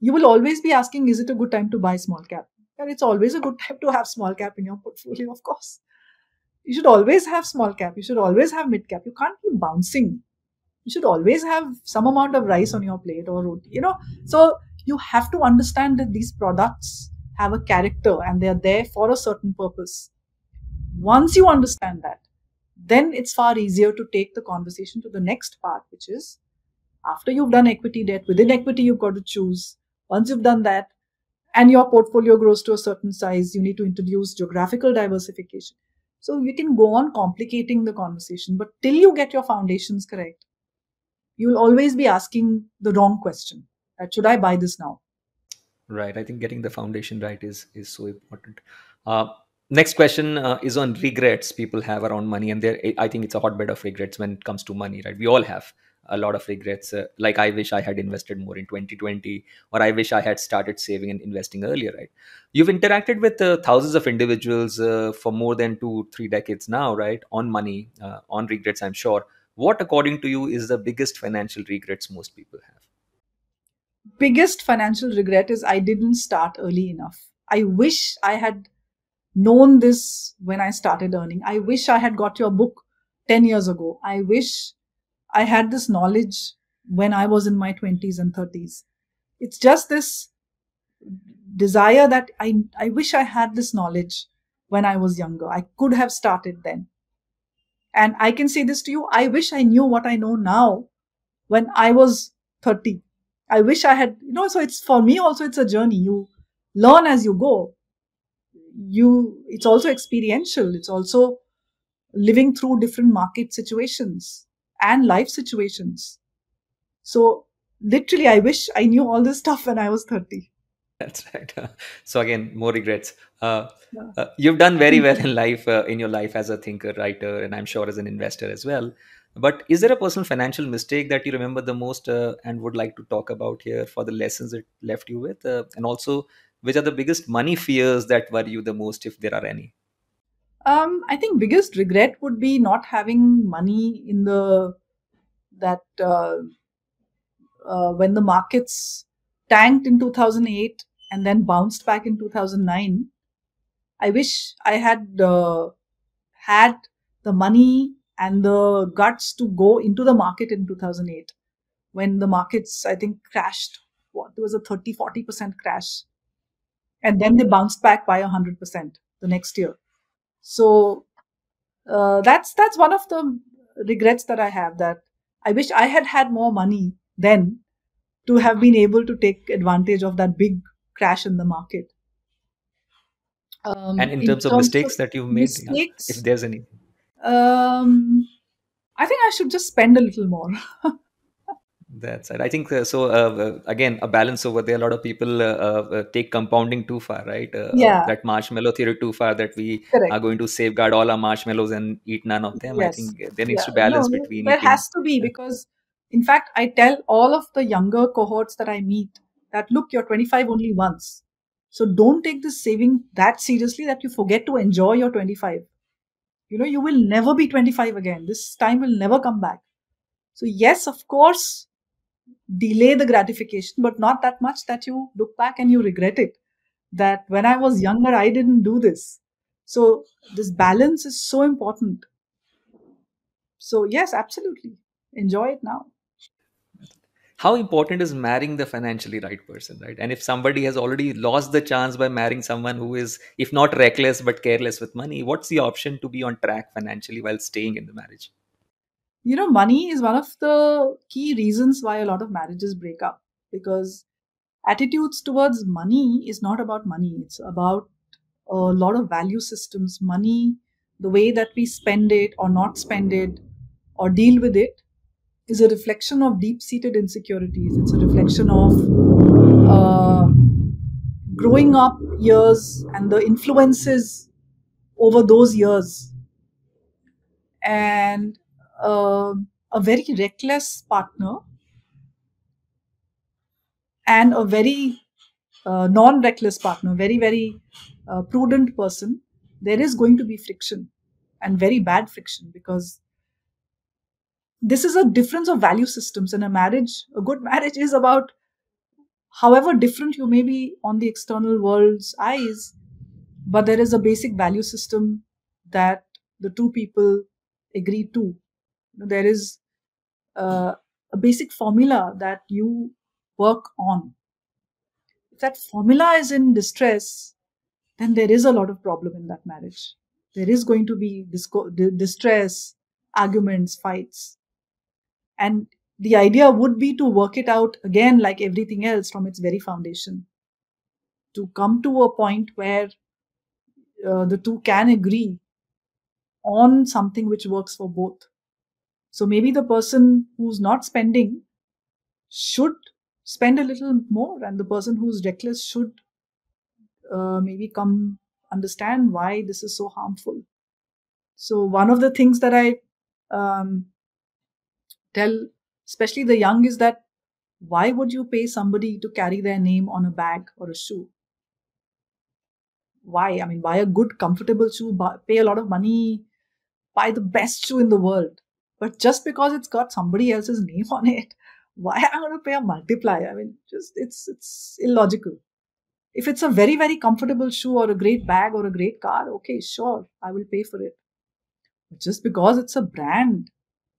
S1: you will always be asking, is it a good time to buy small cap? And it's always a good time to have small cap in your portfolio, of course. You should always have small cap. You should always have mid cap. You can't be bouncing. You should always have some amount of rice on your plate or roti, you know. So you have to understand that these products have a character and they are there for a certain purpose. Once you understand that, then it's far easier to take the conversation to the next part, which is after you've done equity debt, within equity, you've got to choose. Once you've done that, and your portfolio grows to a certain size, you need to introduce geographical diversification. So you can go on complicating the conversation, but till you get your foundations correct, you'll always be asking the wrong question. should I buy this now?
S2: Right. I think getting the foundation right is is so important. Uh, next question uh, is on regrets people have around money, and there I think it's a hotbed of regrets when it comes to money. Right. We all have a lot of regrets. Uh, like I wish I had invested more in 2020, or I wish I had started saving and investing earlier. Right. You've interacted with uh, thousands of individuals uh, for more than two, three decades now. Right. On money, uh, on regrets, I'm sure. What, according to you, is the biggest financial regrets most people have?
S1: biggest financial regret is I didn't start early enough. I wish I had known this when I started earning. I wish I had got your book 10 years ago. I wish I had this knowledge when I was in my 20s and 30s. It's just this desire that I, I wish I had this knowledge when I was younger. I could have started then. And I can say this to you I wish I knew what I know now when I was 30 I wish I had, you know, so it's for me also, it's a journey. You learn as you go. You, it's also experiential. It's also living through different market situations and life situations. So literally, I wish I knew all this stuff when I was 30.
S2: That's right. So again, more regrets. Uh, yeah. uh, you've done very well in life, uh, in your life as a thinker, writer, and I'm sure as an investor as well. But is there a personal financial mistake that you remember the most uh, and would like to talk about here for the lessons it left you with? Uh, and also, which are the biggest money fears that worry you the most, if there are any?
S1: Um, I think biggest regret would be not having money in the that uh, uh when the markets tanked in 2008 and then bounced back in 2009. I wish I had uh, had the money and the guts to go into the market in 2008 when the markets, I think, crashed. What, there was a 30, 40% crash. And then they bounced back by 100% the next year. So uh, that's, that's one of the regrets that I have that I wish I had had more money then to have been able to take advantage of that big crash in the market. Um, and in, in terms, terms, of mistakes of that you've made, mistakes, if there's any um, I think I should just spend a little more.
S2: That's it. I think uh, so. Uh, uh, again, a balance over there. A lot of people uh, uh, uh take compounding too far, right? yeah. That marshmallow theory too far that we Correct. are going to safeguard all our marshmallows and eat none of them. Yes. I think there needs yeah. to balance no, between. There eating. has
S1: to be because, in fact, I tell all of the younger cohorts that I meet that look, you're 25 only once, so don't take this saving that seriously that you forget to enjoy your 25 you know you will never be 25 again this time will never come back so yes of course delay the gratification but not that much that you look back and you regret it that when i was younger i didn't do this so this balance is so important so yes absolutely enjoy it now
S2: how important is marrying the financially right person right and if somebody has already lost the chance by marrying someone who is if not reckless but careless with money what's the option to be on track financially while staying in the marriage
S1: you know money is one of the key reasons why a lot of marriages break up because attitudes towards money is not about money it's about a lot of value systems money the way that we spend it or not spend it or deal with it is a reflection of deep seated insecurities. It's a reflection of uh, growing up years and the influences over those years. And uh, a very reckless partner and a very uh, non reckless partner, very, very uh, prudent person, there is going to be friction and very bad friction because this is a difference of value systems in a marriage. A good marriage is about, however different you may be on the external world's eyes, but there is a basic value system that the two people agree to. There is uh, a basic formula that you work on. If that formula is in distress, then there is a lot of problem in that marriage. There is going to be disco- distress, arguments, fights. And the idea would be to work it out again, like everything else, from its very foundation. To come to a point where uh, the two can agree on something which works for both. So maybe the person who's not spending should spend a little more, and the person who's reckless should uh, maybe come understand why this is so harmful. So, one of the things that I um, tell, especially the young, is that why would you pay somebody to carry their name on a bag or a shoe? Why? I mean, buy a good, comfortable shoe, buy, pay a lot of money, buy the best shoe in the world. But just because it's got somebody else's name on it, why am I going to pay a multiplier? I mean, just it's it's illogical. If it's a very very comfortable shoe or a great bag or a great car, okay, sure, I will pay for it. But just because it's a brand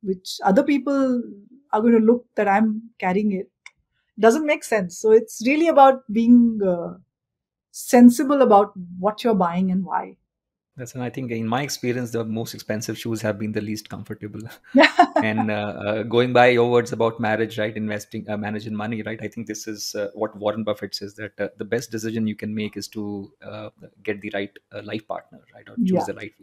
S1: which other people are going to look that I'm carrying it doesn't make sense. So it's really about being uh, sensible about what you're buying and why.
S2: That's and I think in my experience, the most expensive shoes have been the least comfortable. and uh, uh, going by your words about marriage, right, investing, uh, managing money, right, I think this is uh, what Warren Buffett says that uh, the best decision you can make is to uh, get the right life partner, right, or choose yeah. the right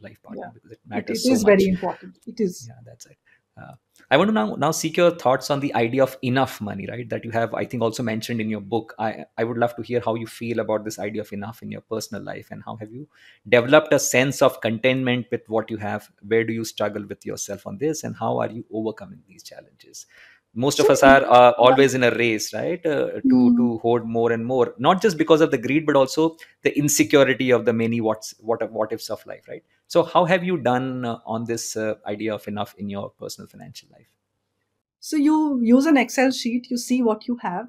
S2: life
S1: partner yeah. because it matters. It, it so is much. very important. It is. Yeah, that's it.
S2: Uh, I want to now now seek your thoughts on the idea of enough money, right? That you have, I think, also mentioned in your book. I I would love to hear how you feel about this idea of enough in your personal life, and how have you developed a sense of contentment with what you have? Where do you struggle with yourself on this, and how are you overcoming these challenges? Most of us are uh, always in a race, right, uh, to mm. to hoard more and more, not just because of the greed, but also the insecurity of the many what's what what ifs of life, right? So, how have you done uh, on this uh, idea of enough in your personal financial life?
S1: So, you use an Excel sheet, you see what you have,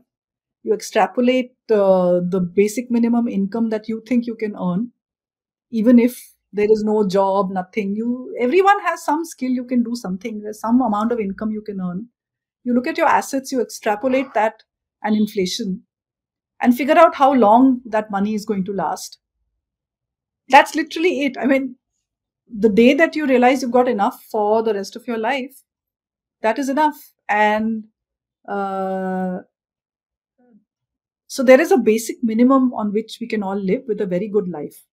S1: you extrapolate uh, the basic minimum income that you think you can earn, even if there is no job nothing you everyone has some skill you can do something there's some amount of income you can earn you look at your assets you extrapolate that and inflation and figure out how long that money is going to last that's literally it i mean the day that you realize you've got enough for the rest of your life, that is enough. And uh, so there is a basic minimum on which we can all live with a very good life.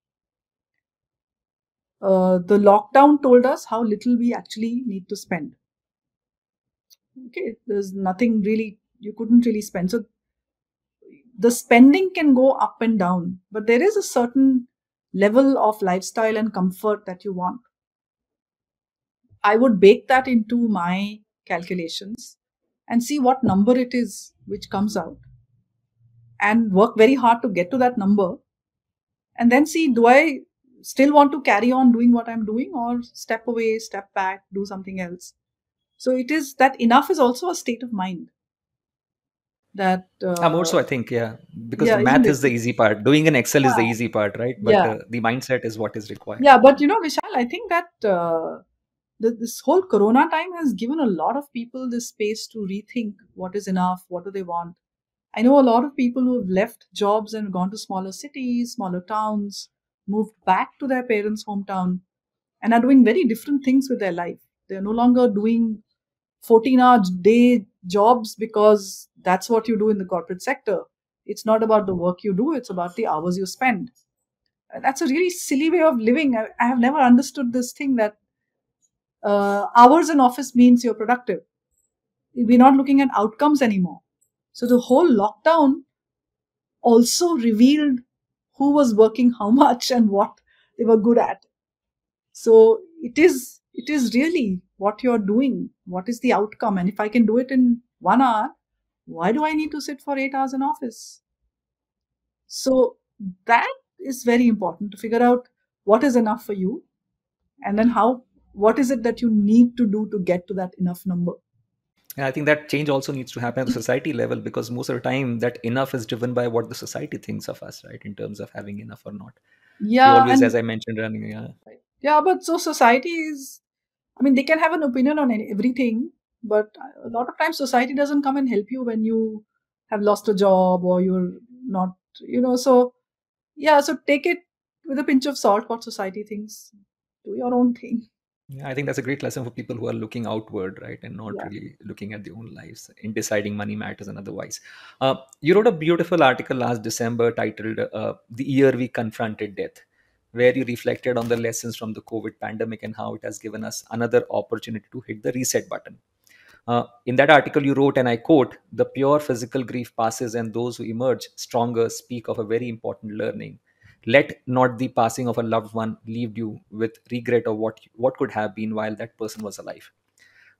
S1: Uh, the lockdown told us how little we actually need to spend. Okay, there's nothing really, you couldn't really spend. So the spending can go up and down, but there is a certain level of lifestyle and comfort that you want. I would bake that into my calculations and see what number it is which comes out and work very hard to get to that number and then see do I still want to carry on doing what I'm doing or step away, step back, do something else. So it is that enough is also a state of mind that uh,
S2: i'm also i think yeah because yeah, math is the easy part doing an excel yeah. is the easy part right but yeah. uh, the mindset is what is required yeah
S1: but you know vishal i think that uh, the, this whole corona time has given a lot of people this space to rethink what is enough what do they want i know a lot of people who have left jobs and gone to smaller cities smaller towns moved back to their parents hometown and are doing very different things with their life they're no longer doing 14 hour day jobs because that's what you do in the corporate sector it's not about the work you do it's about the hours you spend that's a really silly way of living i, I have never understood this thing that uh, hours in office means you're productive we're not looking at outcomes anymore so the whole lockdown also revealed who was working how much and what they were good at so it is it is really what you're doing what is the outcome and if i can do it in 1 hour why do I need to sit for eight hours in office? So that is very important to figure out what is enough for you and then how what is it that you need to do to get to that enough number
S2: and i think that change also needs to happen at the society level because most of the time that enough is driven by what the society thinks of us right in terms of having enough or not
S1: yeah always and, as
S2: i mentioned running yeah
S1: yeah but so society is i mean they can have an opinion on everything but a lot of times society doesn't come and help you when you have lost a job or you're not you know so yeah so take it with a pinch of salt what society thinks do your own thing
S2: yeah i think that's a great lesson for people who are looking outward right and not yeah. really looking at their own lives in deciding money matters and otherwise uh, you wrote a beautiful article last december titled uh, the year we confronted death where you reflected on the lessons from the covid pandemic and how it has given us another opportunity to hit the reset button uh, in that article, you wrote, and I quote, the pure physical grief passes, and those who emerge stronger speak of a very important learning. Let not the passing of a loved one leave you with regret of what, what could have been while that person was alive.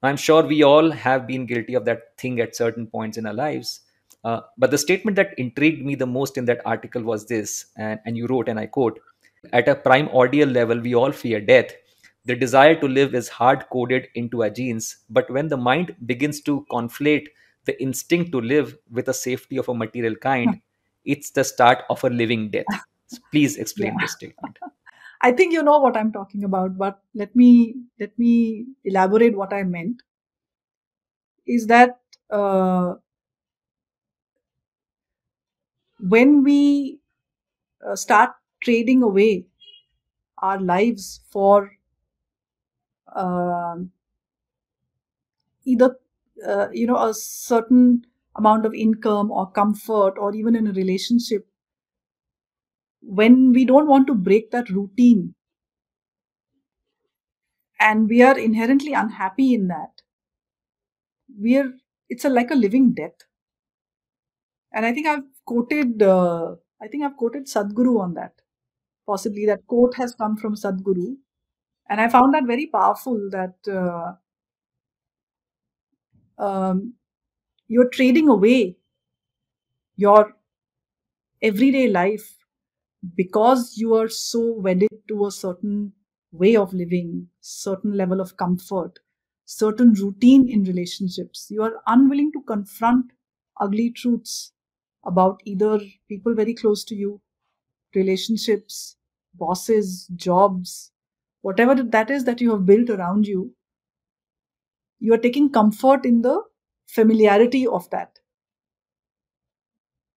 S2: I'm sure we all have been guilty of that thing at certain points in our lives. Uh, but the statement that intrigued me the most in that article was this, and, and you wrote, and I quote, at a primordial level, we all fear death, the desire to live is hard coded into our genes, but when the mind begins to conflate the instinct to live with a safety of a material kind, it's the start of a living death. please explain yeah. this statement.
S1: I think you know what I'm talking about, but let me let me elaborate what I meant. Is that uh, when we uh, start trading away our lives for um, either uh, you know a certain amount of income or comfort or even in a relationship when we don't want to break that routine and we are inherently unhappy in that we are it's a, like a living death and i think i've quoted uh, i think i've quoted sadhguru on that possibly that quote has come from sadhguru and i found that very powerful that uh, um, you're trading away your everyday life because you are so wedded to a certain way of living certain level of comfort certain routine in relationships you are unwilling to confront ugly truths about either people very close to you relationships bosses jobs whatever that is that you have built around you, you are taking comfort in the familiarity of that.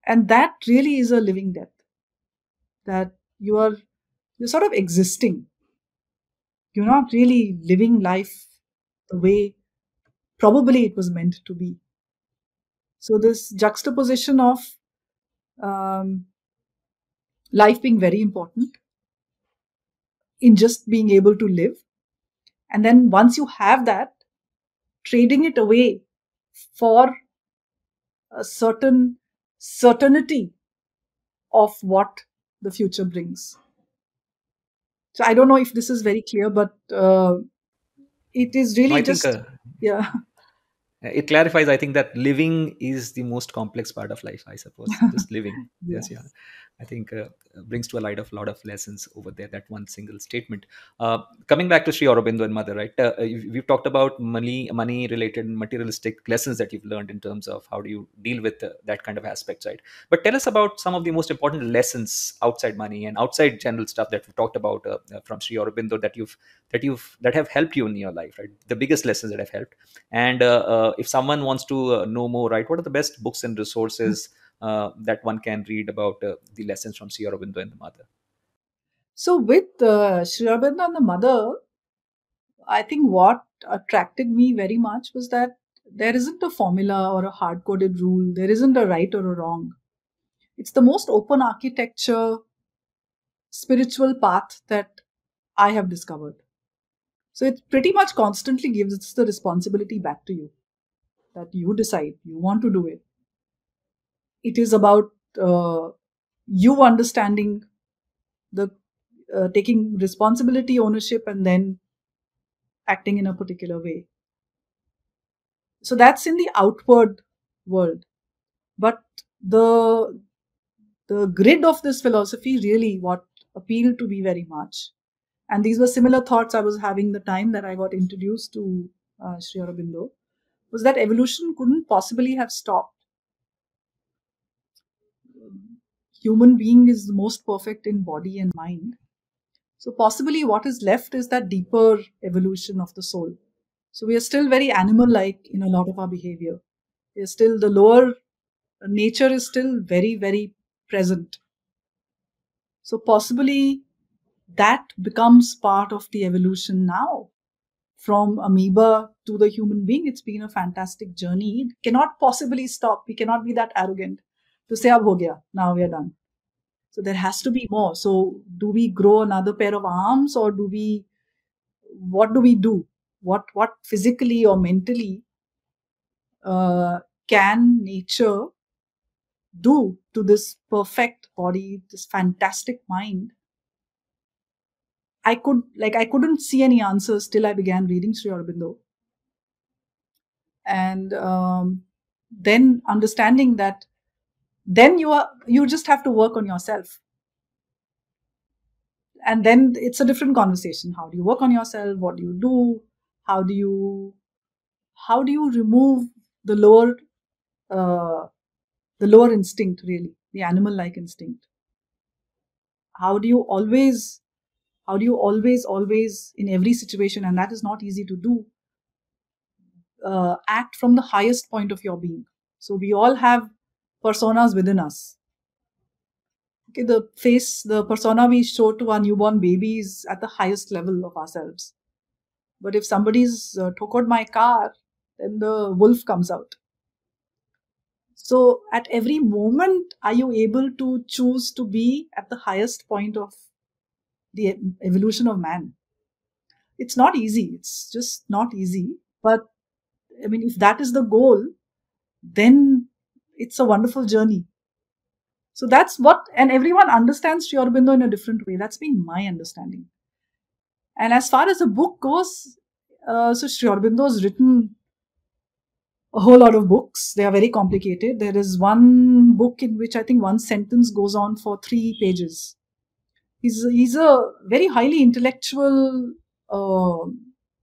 S1: And that really is a living death. That you are you're sort of existing. You're not really living life the way probably it was meant to be. So this juxtaposition of um, life being very important in just being able to live. And then once you have that, trading it away for a certain certainty of what the future brings. So I don't know if this is very clear, but uh, it is really I just think, uh, yeah.
S2: It clarifies, I think, that living is the most complex part of life. I suppose just living. yes. yes, yeah. I think uh, brings to a light of a lot of lessons over there. That one single statement. Uh, coming back to Sri Aurobindo and Mother, right? Uh, we've talked about money, money related, materialistic lessons that you've learned in terms of how do you deal with uh, that kind of aspect, right? But tell us about some of the most important lessons outside money and outside general stuff that we've talked about uh, uh, from Sri Aurobindo that you've that you've that have helped you in your life, right? The biggest lessons that have helped. And if someone wants to know more, right? What are the best books and resources? Mm-hmm uh, that one can read about uh, the lessons from Sri Aurobindo and the mother.
S1: So, with uh, Sri Aurobindo and the mother, I think what attracted me very much was that there isn't a formula or a hard coded rule, there isn't a right or a wrong. It's the most open architecture spiritual path that I have discovered. So it pretty much constantly gives the responsibility back to you that you decide, you want to do it, it is about uh, you understanding the uh, taking responsibility ownership and then acting in a particular way so that's in the outward world but the the grid of this philosophy really what appealed to me very much and these were similar thoughts i was having the time that i got introduced to uh, sri aurobindo was that evolution couldn't possibly have stopped human being is the most perfect in body and mind. So, possibly what is left is that deeper evolution of the soul. So, we are still very animal like in a lot of our behavior. We are still the lower nature is still very, very present. So, possibly that becomes part of the evolution now. From amoeba to the human being, it's been a fantastic journey. It cannot possibly stop. We cannot be that arrogant to say ab ho gaya now we are done so there has to be more so do we grow another pair of arms or do we what do we do what what physically or mentally uh, can nature do to this perfect body this fantastic mind I could like I couldn't see any answers till I began reading Sri Aurobindo, and um, then understanding that then you are you just have to work on yourself and then it's a different conversation how do you work on yourself what do you do how do you how do you remove the lower uh, the lower instinct really the animal like instinct how do you always how do you always always in every situation and that is not easy to do uh, act from the highest point of your being so we all have personas within us. Okay, the face, the persona we show to our newborn baby is at the highest level of ourselves. But if somebody's uh, took my car, then the wolf comes out. So at every moment, are you able to choose to be at the highest point of the evolution of man? It's not easy. It's just not easy. But I mean, if that is the goal, then it's a wonderful journey. So that's what, and everyone understands Sri Aurobindo in a different way. That's been my understanding. And as far as the book goes, uh, so Sri Aurobindo has written a whole lot of books. They are very complicated. There is one book in which I think one sentence goes on for three pages. He's, he's a very highly intellectual uh,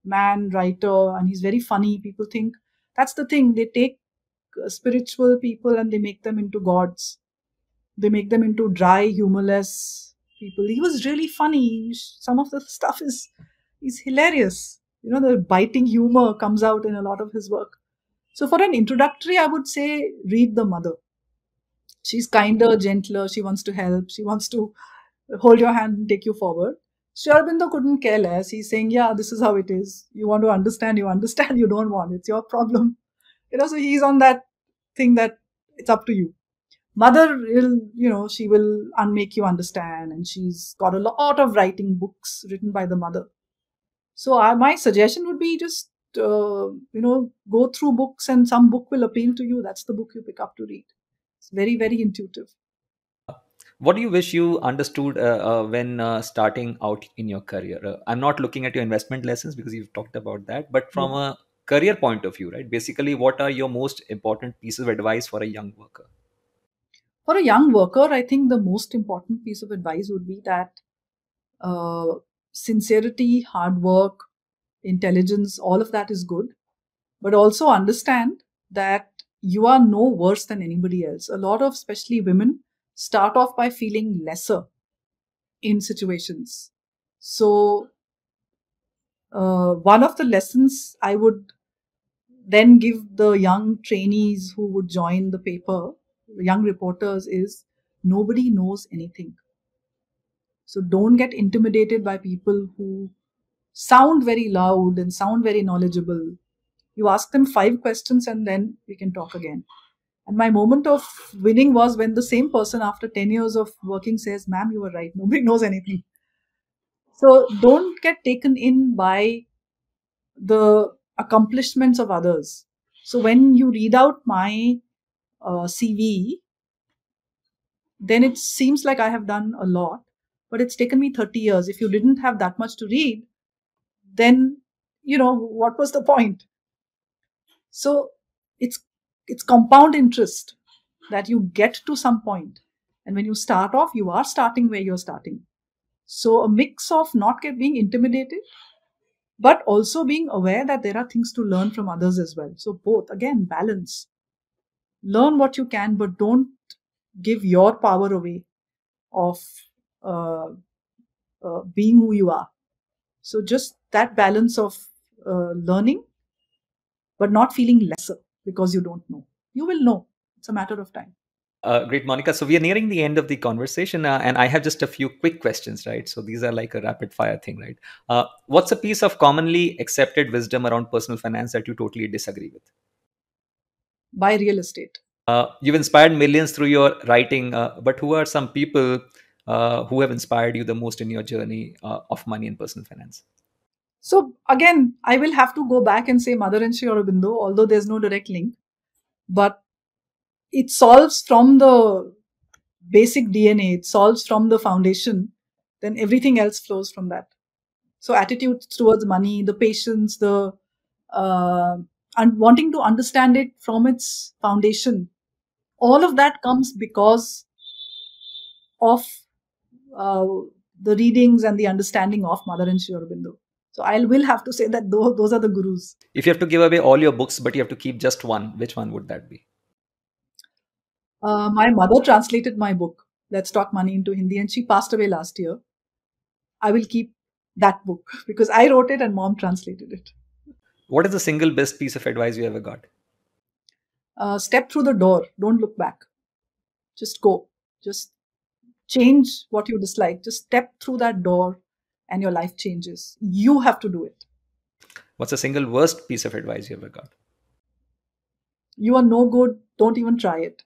S1: man, writer, and he's very funny. People think that's the thing. They take uh, spiritual people and they make them into gods. They make them into dry, humorless people. He was really funny. Some of the stuff is is hilarious. You know, the biting humor comes out in a lot of his work. So for an introductory, I would say read The Mother. She's kinder, gentler. She wants to help. She wants to hold your hand and take you forward. Sri Aurobindo couldn't care less. He's saying, yeah, this is how it is. You want to understand, you understand. You don't want, it's your problem. You know, so he's on that Think that it's up to you mother will you know she will unmake you understand and she's got a lot of writing books written by the mother so I, uh, my suggestion would be just uh, you know go through books and some book will appeal to you that's the book you pick up to read it's very very intuitive
S2: what do you wish you understood uh, uh, when uh, starting out in your career uh, i'm not looking at your investment lessons because you've talked about that but from mm-hmm. a career point of view right basically what are your most important pieces of advice for a young worker
S1: for a young worker i think the most important piece of advice would be that uh, sincerity hard work intelligence all of that is good but also understand that you are no worse than anybody else a lot of especially women start off by feeling lesser in situations so uh, one of the lessons I would then give the young trainees who would join the paper, young reporters, is nobody knows anything. So don't get intimidated by people who sound very loud and sound very knowledgeable. You ask them five questions and then we can talk again. And my moment of winning was when the same person, after 10 years of working, says, Ma'am, you were right. Nobody knows anything. So don't get taken in by the accomplishments of others. So when you read out my uh, CV, then it seems like I have done a lot, but it's taken me 30 years. If you didn't have that much to read, then you know what was the point? So it's it's compound interest that you get to some point, and when you start off, you are starting where you're starting. So a mix of not get being intimidated but also being aware that there are things to learn from others as well. So, both again, balance. Learn what you can, but don't give your power away of uh, uh, being who you are. So, just that balance of uh, learning, but not feeling lesser because you don't know. You will know, it's a matter of time.
S2: Uh, great, Monica. So we are nearing the end of the conversation, uh, and I have just a few quick questions, right? So these are like a rapid fire thing, right? Uh, what's a piece of commonly accepted wisdom around personal finance that you totally disagree with?
S1: Buy real estate.
S2: Uh, you've inspired millions through your writing, uh, but who are some people uh, who have inspired you the most in your journey of money and personal finance?
S1: So again, I will have to go back and say Mother and Sri Aurobindo, although there's no direct link. But it solves from the basic DNA, it solves from the foundation, then everything else flows from that. So attitudes towards money, the patience, the uh, and wanting to understand it from its foundation, all of that comes because of uh, the readings and the understanding of Mother and Sri Aurobindo. So I will have to say that those, those are the gurus.
S2: If you have to give away all your books, but you have to keep just one, which one would that be?
S1: Uh, my mother translated my book, Let's Talk Money into Hindi, and she passed away last year. I will keep that book because I wrote it and mom translated it.
S2: What is the single best piece of advice you ever got?
S1: Uh, step through the door, don't look back. Just go. Just change what you dislike. Just step through that door and your life changes. You have to do it.
S2: What's the single worst piece of advice you ever got?
S1: You are no good. Don't even try it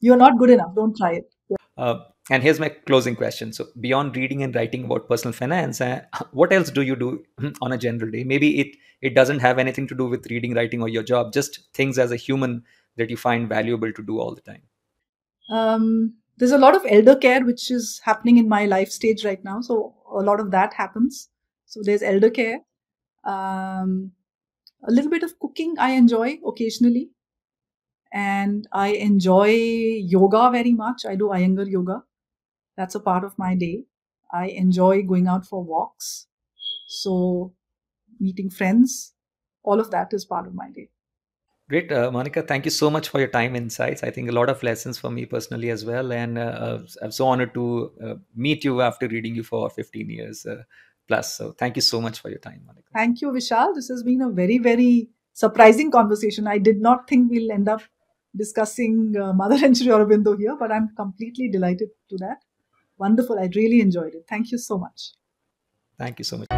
S1: you're not good enough. Don't try it. Yeah.
S2: Uh, and here's my closing question. So, beyond reading and writing about personal finance, uh, what else do you do on a general day? Maybe it it doesn't have anything to do with reading, writing, or your job. Just things as a human that you find valuable to do all the time.
S1: Um, there's a lot of elder care which is happening in my life stage right now. So a lot of that happens. So there's elder care. Um, a little bit of cooking I enjoy occasionally and I enjoy yoga very much. I do Iyengar yoga. That's a part of my day. I enjoy going out for walks. So, meeting friends, all of that is part of my day.
S2: Great, uh, Monica. Thank you so much for your time insights. I think a lot of lessons for me personally as well. And uh, uh I'm so honored to uh, meet you after reading you for 15 years uh, plus. So thank you so much for your time,
S1: Monica. Thank you, Vishal. This has been a very, very surprising conversation. I did not think we'll end up discussing uh, Mother and Sri Aurobindo here, but I'm completely delighted to that. Wonderful. I really enjoyed it. Thank you so much.
S2: Thank you so much.